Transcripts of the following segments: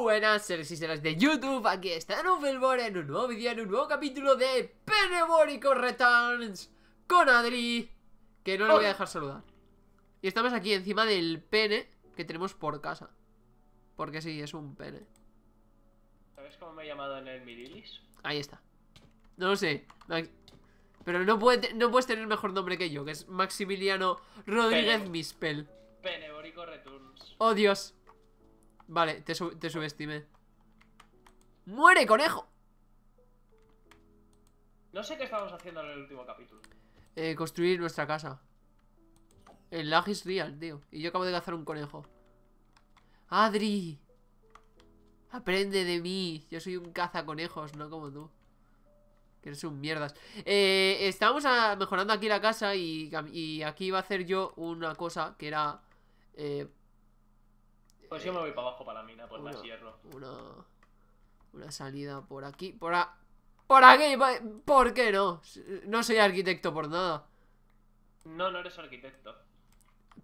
buenas seres y seres de YouTube, aquí está Nufelbor en un nuevo vídeo, en un nuevo capítulo de Penebórico Returns con Adri, que no le voy a dejar saludar. Y estamos aquí encima del pene que tenemos por casa, porque sí, es un pene. ¿Sabes cómo me he llamado en el Mirilis? Ahí está. No lo sé, pero no, no puedes tener mejor nombre que yo, que es Maximiliano Rodríguez Mispel. Penebórico Returns. Oh, Dios. Vale, te, subestime subestimé. ¡Muere, conejo! No sé qué estamos haciendo en el último capítulo. Eh, construir nuestra casa. El lag is real, tío. Y yo acabo de cazar un conejo. ¡Adri! Aprende de mí. Yo soy un cazaconejos, no como tú. Que eres un mierdas. Eh, estábamos mejorando aquí la casa y, y, aquí iba a hacer yo una cosa que era... Eh, pues yo me voy para abajo para la mina, por pues la más Una, salida por aquí. Por, a, por aquí, ¿por qué no? No soy arquitecto por nada. No, no eres arquitecto.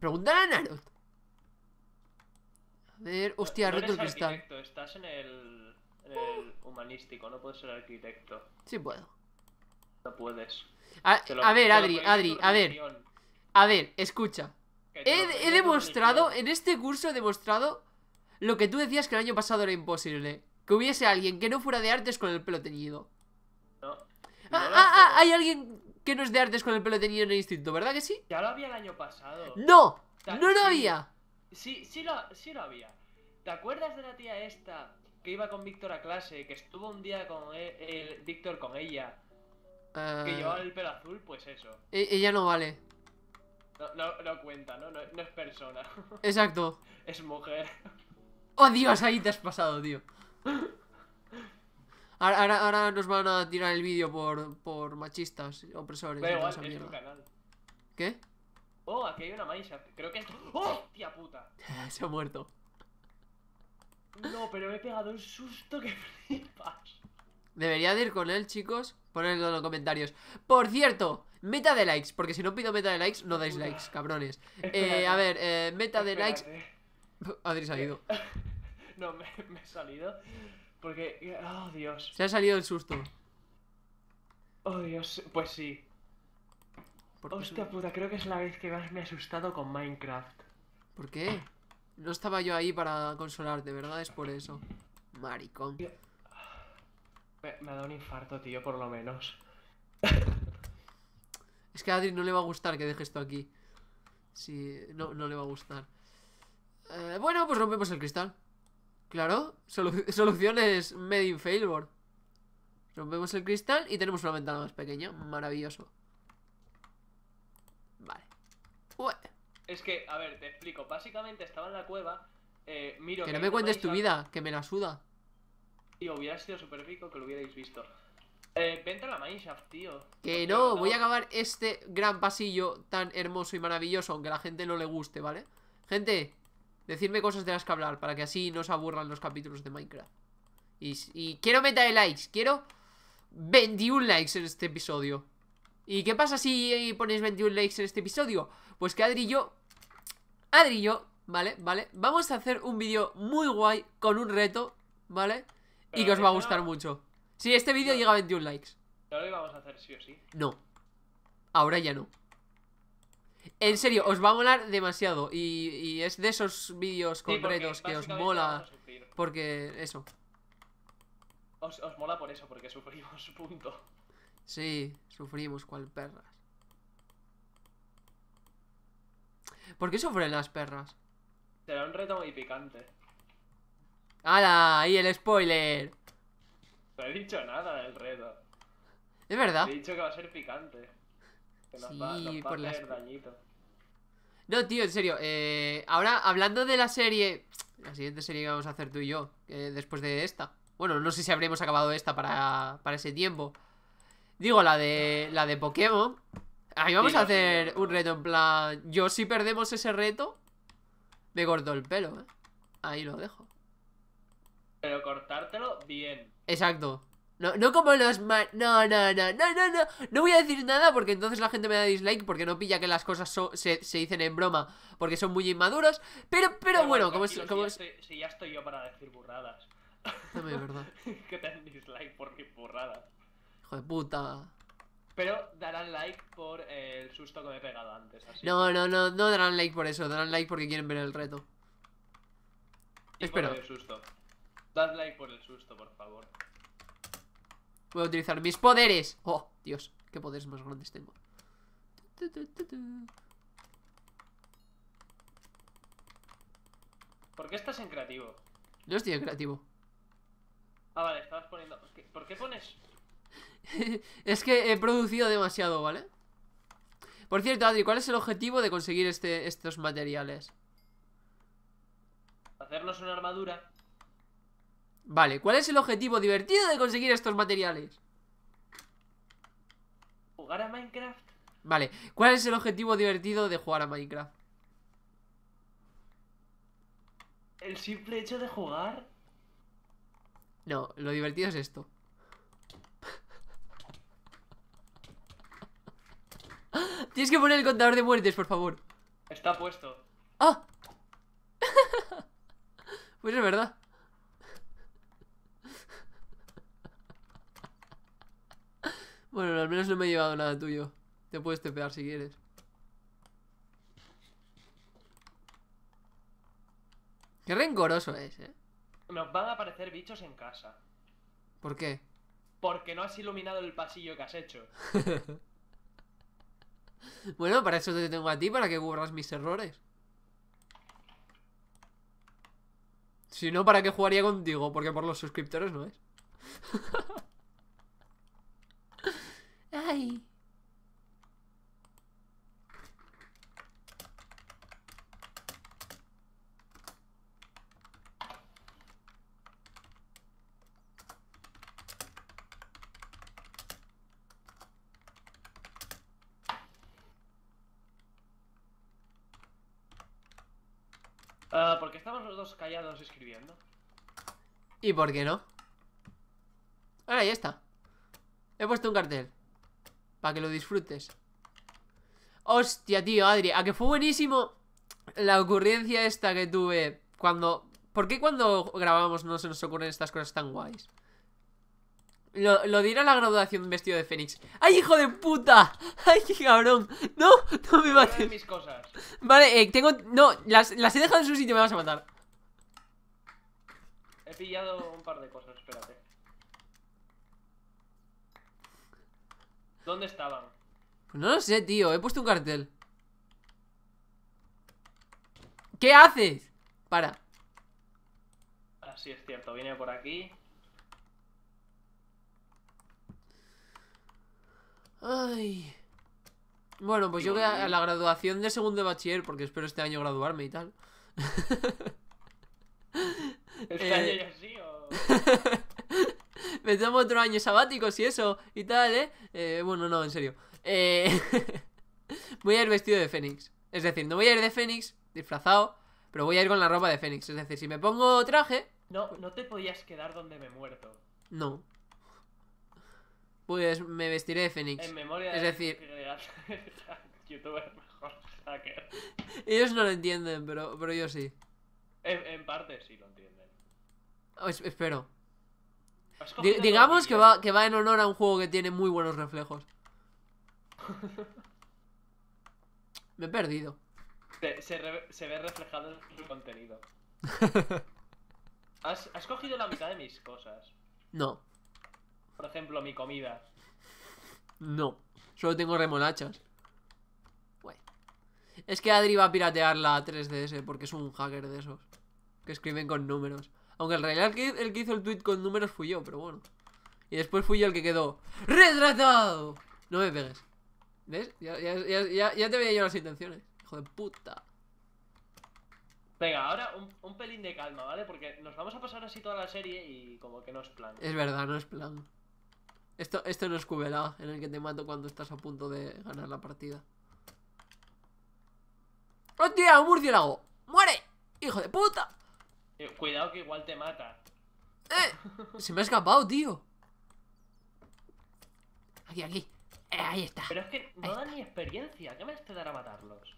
Pregúntale a Naruto. A ver, hostia, reto no el cristal. Arquitecto, estás en el, humanístico, no puedes ser arquitecto. Sí puedo. No puedes. a ver, Adri, Adri, a ver. A ver, escucha. He, demostrado, en este curso he demostrado lo que tú decías que el año pasado era imposible. Que hubiese alguien que no fuera de artes con el pelo teñido. No, ah, ah, ah, hay alguien que no es de artes con el pelo teñido en el instinto, ¿verdad que sí? Ya lo había el año pasado. No, no lo había. Sí, sí lo, había. ¿Te acuerdas de la tía esta que iba con Víctor a clase, que estuvo un día con e, el, Víctor con ella? Que eh. llevaba el pelo azul, pues eso. E, ella no vale. No, no, no cuenta, ¿no? ¿no? es persona. Exacto. Es mujer. ¡Oh, Dios! Ahí te has pasado, tío. Ahora, ahora, ahora nos van a tirar el vídeo por, por machistas, opresores. Pero igual, es tu canal. ¿Qué? Oh, aquí hay una maíz, Creo que es... ¡Oh, tía puta! Se ha muerto. No, pero me he pegado un susto que flipas. Debería de ir con él, chicos. Ponedlo en los comentarios. Por cierto, Meta de likes, porque si no pido meta de likes, no dais likes, cabrones. Eh, a ver, eh, meta de likes. Adri No, me, he salido. Porque. Oh, Dios. Se ha salido el susto. Oh, Dios. Pues sí. Hostia puta, creo que es la vez que más me he asustado con Minecraft. ¿Por qué? No estaba yo ahí para consolarte, ¿verdad? Es por eso. Maricón. Me, me ha dado un infarto, tío, por lo menos. Es que a Adri no le va a gustar que deje esto aquí. Si... no, no le va a gustar. Eh, bueno, pues rompemos el cristal. Claro, soluciones made in failboard. Rompemos el cristal y tenemos una ventana más pequeña. Maravilloso. Vale. Es que, a ver, te explico. Básicamente estaba en la cueva. Eh, miro que, que no me cuentes tu vida, que me la suda. Y hubiera sido súper rico que lo hubierais visto. Eh, la Mineshaft, tío. Que no, voy a acabar este gran pasillo tan hermoso y maravilloso, aunque a la gente no le guste, ¿vale? Gente, decidme cosas de las que hablar, para que así no se aburran los capítulos de Minecraft. Y, quiero meta de likes, quiero 21 likes en este episodio. ¿Y qué pasa si eh, ponéis 21 likes en este episodio? Pues que Adri y yo... Adri ¿vale? ¿Vale? Vamos a hacer un vídeo muy guay con un reto, ¿vale? y que os va a gustar mucho. Si este vídeo llega a 21 likes. No lo íbamos a hacer sí o sí. No. Ahora ya no. En serio, os va a molar demasiado. Y, es de esos vídeos con concretos que os mola. Porque eso. Os, os, mola por eso, porque sufrimos, punto. Sí, sufrimos cual perras. ¿Por qué sufren las perras? Será un reto muy picante. ¡Hala! ¡Ahí el spoiler! No he dicho nada del reto. Es verdad. He dicho que va a ser picante. Que nos va, a dañito. No, tío, en serio. Eh, ahora, hablando de la serie. La siguiente serie que vamos a hacer tú y yo. Eh, después de esta. Bueno, no sé si habremos acabado esta para, ese tiempo. Digo, la de, la de Pokémon. Ahí vamos a hacer un reto en plan. Yo, si perdemos ese reto, me corto el pelo, ¿eh? Ahí lo dejo. Pero cortártelo bien. Exacto. No, como los No, no, no, no, no, no. No voy a decir nada porque entonces la gente me da dislike porque no pilla que las cosas se, dicen en broma porque son muy inmaduros. Pero, pero, bueno, como es... si, ya estoy, yo para decir burradas. No verdad. que te dan dislike por mis burradas. Hijo de puta. Pero darán like por el susto que me he pegado antes. No, no, no, no darán like por eso. Darán like porque quieren ver el reto. Espero. Dad like por el susto, por favor. Voy a utilizar mis poderes. Oh, Dios, qué poderes más grandes tengo. ¿Por qué estás en creativo? No estoy en creativo. Ah, vale, estabas poniendo. ¿Por qué pones? es que he producido demasiado, ¿vale? Por cierto, Adri, ¿cuál es el objetivo de conseguir este, estos materiales? Hacernos una armadura Vale, ¿cuál es el objetivo divertido de conseguir estos materiales? Jugar a Minecraft. Vale, ¿cuál es el objetivo divertido de jugar a Minecraft? El simple hecho de jugar. No, lo divertido es esto. Tienes que poner el contador de muertes, por favor. Está puesto. ¡Ah! pues es verdad. Bueno, al menos no me he llevado nada tuyo. Te puedes tepear si quieres. Qué rencoroso es, eh. Nos van a aparecer bichos en casa. ¿Por qué? Porque no has iluminado el pasillo que has hecho. bueno, para eso te tengo a ti, para que cubras mis errores. Si no, ¿para qué jugaría contigo? Porque por los suscriptores no es. ahí? Ah, porque estamos los dos callados escribiendo. ¿Y por qué no? Ahora ya está. He puesto un cartel que lo disfrutes. Hostia, tío, Adri. A que fue buenísimo la ocurrencia esta que tuve cuando... ¿Por qué cuando grabamos no se nos ocurren estas cosas tan guays? Lo, dirá la graduación de vestido de Fénix. ¡Ay, hijo de puta! ¡Ay, qué cabrón! ¡No! ¡No me mates! Mis cosas. Vale, eh, tengo... No, las, las he dejado en su sitio, me vas a matar. He pillado un par de cosas, espérate. ¿Dónde estaban? Pues no lo sé, tío. He puesto un cartel. ¿Qué haces? Para. Así ah, es cierto. Viene por aquí. Ay. Bueno, pues yo voy a la graduación de segundo de bachiller, porque espero este año graduarme y tal. ¿Este año eh. ya sí o...? me tomo otro año sabático y eso y tal, ¿eh? ¿eh? bueno, no, en serio. Eh, voy a ir vestido de Fénix. Es decir, no voy a ir de Fénix disfrazado, pero voy a ir con la ropa de Fénix. Es decir, si me pongo traje... No, no te podías quedar donde me he muerto. No. Pues me vestiré de Fénix. En memoria es decir... Youtuber mejor hacker. Ellos no lo entienden, pero, pero yo sí. En, parte sí lo entienden. espero digamos que va, que va en honor a un juego que tiene muy buenos reflejos. Me he perdido. Se, ve reflejado en su contenido. ¿Has, cogido la mitad de mis cosas? No. Por ejemplo, mi comida. No. Solo tengo remolachas. Es que Adri va a piratear la 3DS porque es un hacker de esos. Que escriben con números. Aunque en realidad el que hizo el tweet con números fui yo, pero bueno. Y después fui yo el que quedó ¡Retratado! No me pegues. ¿Ves? Ya, te veía yo las intenciones. Hijo de puta. Venga, ahora un, pelín de calma, ¿vale? Porque nos vamos a pasar así toda la serie y como que no es plan. Es verdad, no es plan. Esto, esto no es QBLA, en el que te mato cuando estás a punto de ganar la partida. ¡Hostia, un murciélago! ¡Muere! ¡Hijo de puta! Eh, cuidado que igual te mata. ¡Eh! Se me ha escapado, tío. Aquí, aquí. Eh, ahí está. Pero es que no da ni experiencia. ¿Qué me te a matarlos?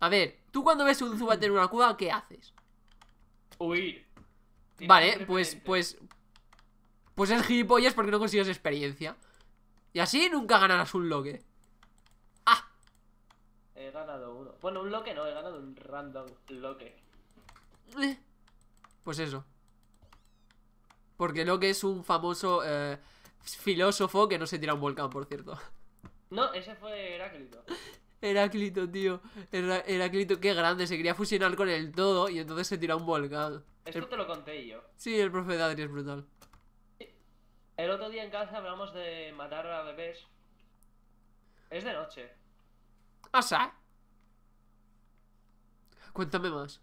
A ver, tú cuando ves un Zubat en una cueva, ¿qué haces? Huir. Vale, pues, pues. Pues es gilipollas porque no consigues experiencia. Y así nunca ganarás un loque. ¡Ah! He ganado uno. Bueno, un loque no, he ganado un random loque. Eh. Pues eso. Porque que es un famoso eh, filósofo que no se tira un volcán, por cierto. No, ese fue Heráclito. Heráclito, tío. Heráclito, qué grande. Se quería fusionar con el todo y entonces se tira un volcán. Esto te lo conté yo. Sí, el profe de Adri es brutal. El otro día en casa hablamos de matar a bebés. Es de noche. ¿Ah, sí? Cuéntame más.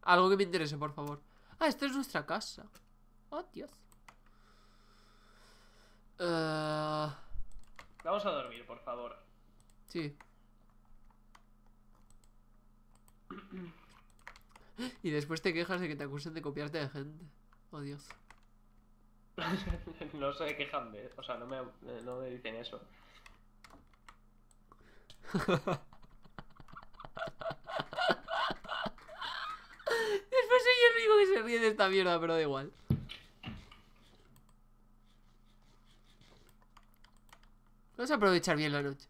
Algo que me interese, por favor. Ah, esta es nuestra casa. Oh, Dios. Eh, Vamos a dormir, por favor. Sí. y después te quejas de que te acusen de copiarte de gente. Oh, Dios. no se quejan de... O sea, no me, no me dicen eso. que se ríe de esta mierda, pero da igual. Vamos a aprovechar bien la noche.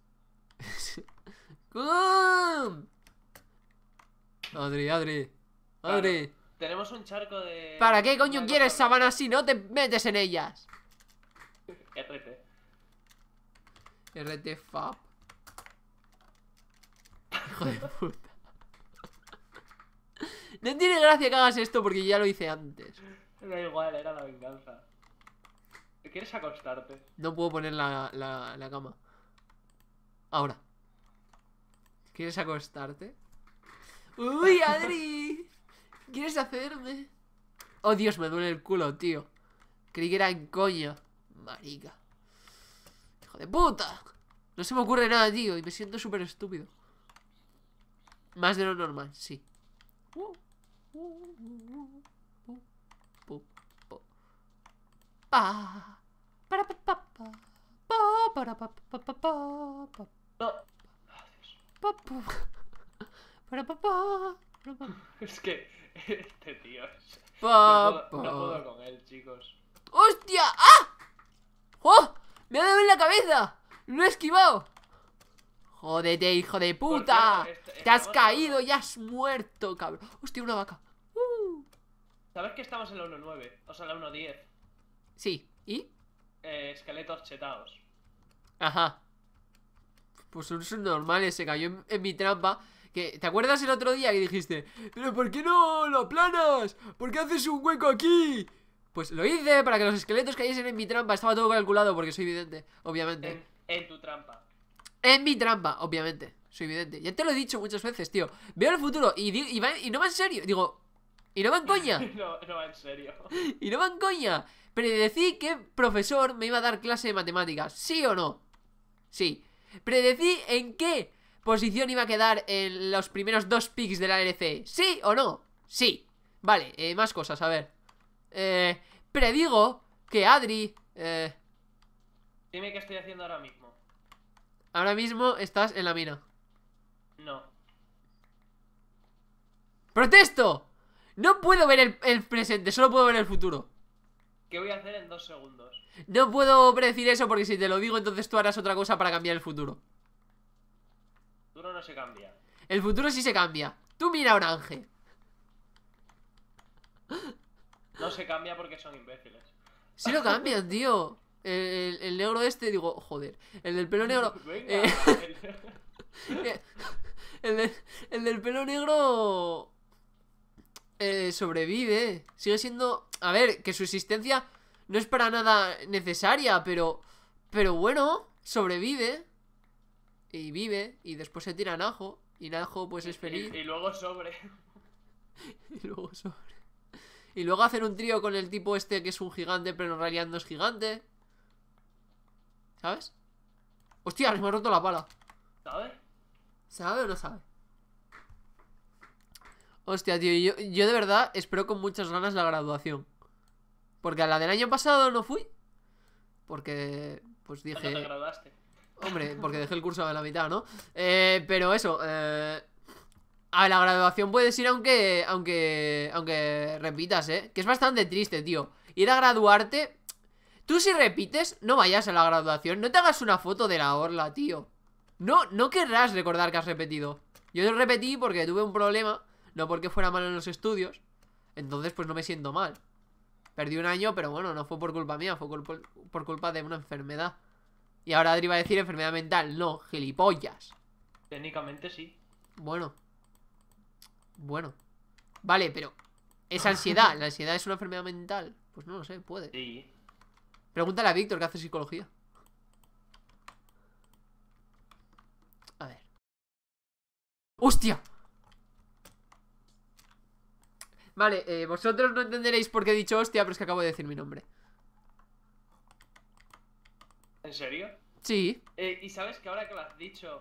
Adri, Adri. Adri. tenemos un charco de. ¿Para qué coño quieres sabanas si no te metes en ellas? RT. RT FAP. Hijo de puta. No tiene gracia que hagas esto porque ya lo hice antes. Da igual, era la venganza. ¿Quieres acostarte? No puedo poner la, la, cama. Ahora. ¿Quieres acostarte? ¡Uy, Adri! ¿Quieres hacerme? Oh, Dios, me duele el culo, tío. Creí que era en coño, Marica. Hijo de puta. No se me ocurre nada, tío. Y me siento súper estúpido. Más de lo normal, sí. Uh. Es que este tío es... no, puedo, con él, chicos. ¡Hostia! ¡Ah! ¡Oh! ¡Me ha dado en la cabeza! ¡Lo he esquivado! Jódete, hijo de puta. Este, este Te has caído y has muerto, cabrón. Hostia, una vaca. Uh. ¿Sabes que estamos en la 1.9? O sea, la 1.10. Sí. ¿Y? Eh, esqueletos chetados. Ajá. Pues son, normales, se cayó en, mi trampa. Que, ¿Te acuerdas el otro día que dijiste, pero ¿por qué no lo aplanas? ¿Por qué haces un hueco aquí? Pues lo hice para que los esqueletos cayesen en mi trampa. Estaba todo calculado porque soy evidente, obviamente. en tu trampa. En mi trampa, obviamente. Soy evidente. Ya te lo he dicho muchas veces, tío. Veo el futuro y, no va en serio. Digo, y no va en coña. no, va en serio. Y no va en coña. Predecí que profesor me iba a dar clase de matemáticas. ¿Sí o no? Sí. Predecí en qué posición iba a quedar en los primeros dos picks de la LCE. ¿Sí o no? Sí. Vale, eh, más cosas, a ver. Eh, predigo que Adri... Eh, Dime qué estoy haciendo ahora mismo. Ahora mismo estás en la mina. No. ¡Protesto! No puedo ver el, presente, solo puedo ver el futuro. ¿Qué voy a hacer en dos segundos? No puedo predecir eso porque si te lo digo, entonces tú harás otra cosa para cambiar el futuro. El futuro no se cambia. El futuro sí se cambia. Tú mira a Orange. No se cambia porque son imbéciles. Sí lo cambian, tío. El, el, negro este, digo, joder, el del pelo negro. Eh, el, del pelo negro eh, sobrevive. Sigue siendo. A ver, que su existencia no es para nada necesaria, pero. Pero bueno, sobrevive. Y vive. Y después se tira a ajo. Y najo pues es feliz. Y, luego sobre. y luego sobre. Y luego hacer un trío con el tipo este que es un gigante, pero en realidad no es gigante. ¿Sabes? Hostia, me he roto la pala. ¿Sabe? ¿Sabe o no sabe? Hostia, tío, yo, de verdad espero con muchas ganas la graduación. Porque a la del año pasado no fui. Porque, pues dije... graduaste. Hombre, porque dejé el curso a la mitad, ¿no? Eh, pero eso, eh, a la graduación puedes ir aunque, aunque, aunque repitas, ¿eh? Que es bastante triste, tío. Ir a graduarte Tú si repites, no vayas a la graduación, no te hagas una foto de la orla, tío. No, no querrás recordar que has repetido. Yo lo repetí porque tuve un problema, no porque fuera malo en los estudios. Entonces, pues no me siento mal. Perdí un año, pero bueno, no fue por culpa mía, fue por, culpa de una enfermedad. Y ahora Adri va a decir enfermedad mental. No, gilipollas. Técnicamente sí. Bueno. Bueno. Vale, pero... Es ansiedad. ¿La ansiedad es una enfermedad mental? Pues no lo sé, puede. Sí. Pregúntale a Víctor que hace psicología. A ver. ¡Hostia! Vale, eh, vosotros no entenderéis por qué he dicho hostia, pero es que acabo de decir mi nombre. ¿En serio? Sí. Eh, ¿Y sabes que ahora que lo has dicho,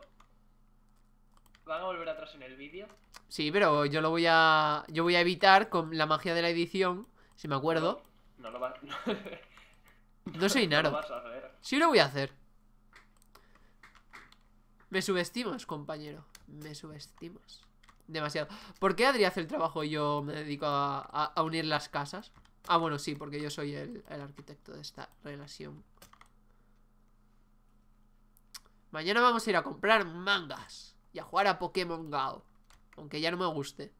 van a volver atrás en el vídeo? Sí, pero yo lo voy a. Yo voy a evitar con la magia de la edición, si me acuerdo. No, no lo va. No soy Naro. Sí lo voy a hacer. Me subestimas, compañero. Me subestimas. Demasiado. ¿Por qué Adri hace el trabajo y yo me dedico a, unir las casas? Ah, bueno, sí, porque yo soy el, arquitecto de esta relación. Mañana vamos a ir a comprar mangas y a jugar a Pokémon Go. Aunque ya no me guste.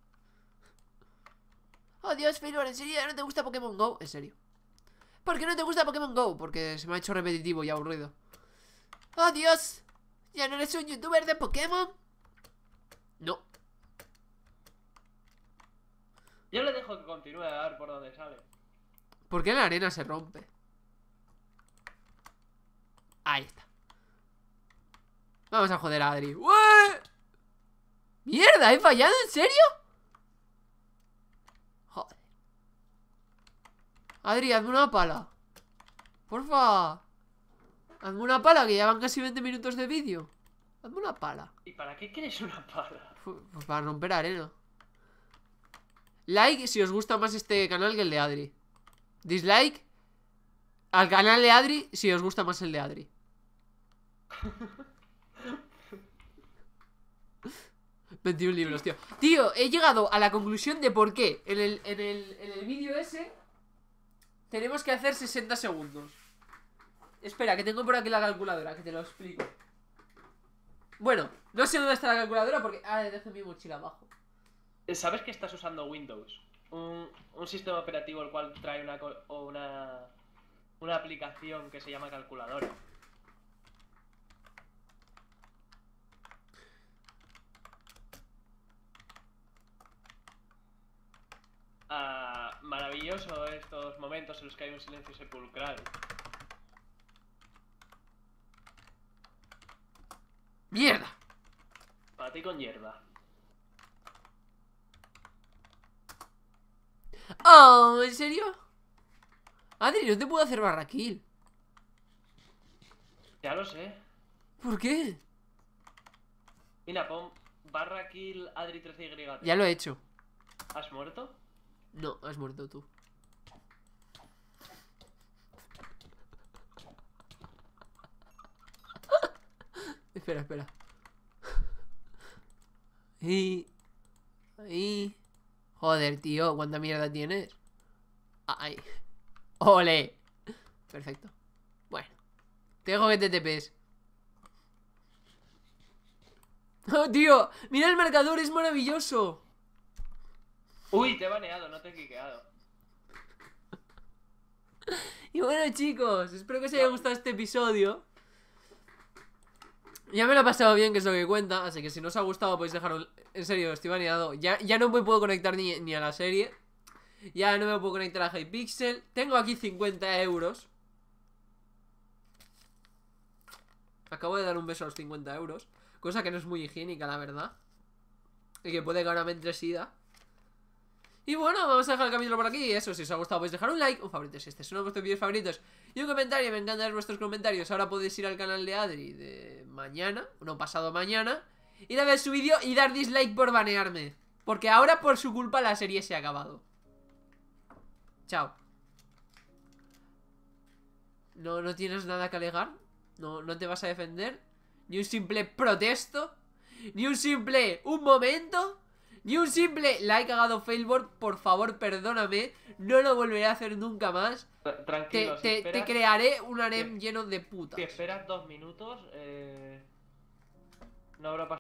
Oh, Dios, pero ¿en serio ya no te gusta Pokémon Go? En serio. ¿Por qué no te gusta Pokémon GO? Porque se me ha hecho repetitivo y aburrido. ¡Oh, Dios! ¿Ya no eres un youtuber de Pokémon? No. Yo le dejo que continúe a dar por donde sale. ¿Por qué la arena se rompe? Ahí está. Vamos a joder a Adri. ¡Mierda! ¿He fallado? ¿En serio? Adri, hazme una pala. Porfa. Hazme una pala, que ya van casi 20 minutos de vídeo. Hazme una pala. ¿Y para qué quieres una pala? Pues para romper arena. Like si os gusta más este canal que el de Adri. Dislike al canal de Adri si os gusta más el de Adri. 21 libros, tío. Tío, he llegado a la conclusión de por qué en el vídeo ese tenemos que hacer 60 segundos. Espera, que tengo por aquí la calculadora, que te lo explico. Bueno, no sé dónde está la calculadora porque... Ah, dejo mi mochila abajo. Eh, ¿Sabes que estás usando Windows? Un, sistema operativo el cual trae una, una, una aplicación que se llama calculadora. Ah maravilloso estos momentos en los que hay un silencio sepulcral. ¡Mierda! Para con hierba. Oh, ¿en serio? Adri, no te puedo hacer kill Ya lo sé. ¿Por qué? Mira, pon kill Adri 13Y. Ya lo he hecho. ¿Has muerto? No, has muerto tú. espera, espera. Y... Ahí. Joder, tío, ¿cuánta mierda tienes? Ay. Ole. Perfecto. Bueno. Tengo que te ¡Oh, tío! ¡Mira el marcador! ¡Es maravilloso! Uy, te he baneado, no te he quiqueado. Y bueno, chicos, espero que os haya gustado este episodio. Ya me lo he pasado bien, que es lo que cuenta. Así que si no os ha gustado, podéis dejar En serio, estoy baneado. Ya, ya no me puedo conectar ni, ni a la serie. Ya no me puedo conectar a Hypixel. Tengo aquí 50 euros. Acabo de dar un beso a los 50 euros. Cosa que no es muy higiénica, la verdad. Y que puede que ahora me entre sida. Y bueno, vamos a dejar el capítulo por aquí. Eso, si os ha gustado podéis dejar un like, un favorito si este es uno de vuestros vídeos favoritos. Y un comentario, me encantan vuestros comentarios. Ahora podéis ir al canal de Adri de mañana, no pasado mañana. Ir a ver su vídeo y dar dislike por banearme. Porque ahora por su culpa la serie se ha acabado. Chao. No, no tienes nada que alegar. No, no te vas a defender. Ni un simple protesto. Ni un simple... Un momento. Y un simple like he cagado Failboard, por favor perdóname, no lo volveré a hacer nunca más. Tranquilo, te, crearé un harem lleno de putas. Si esperas dos minutos, eh, no habrá pasado.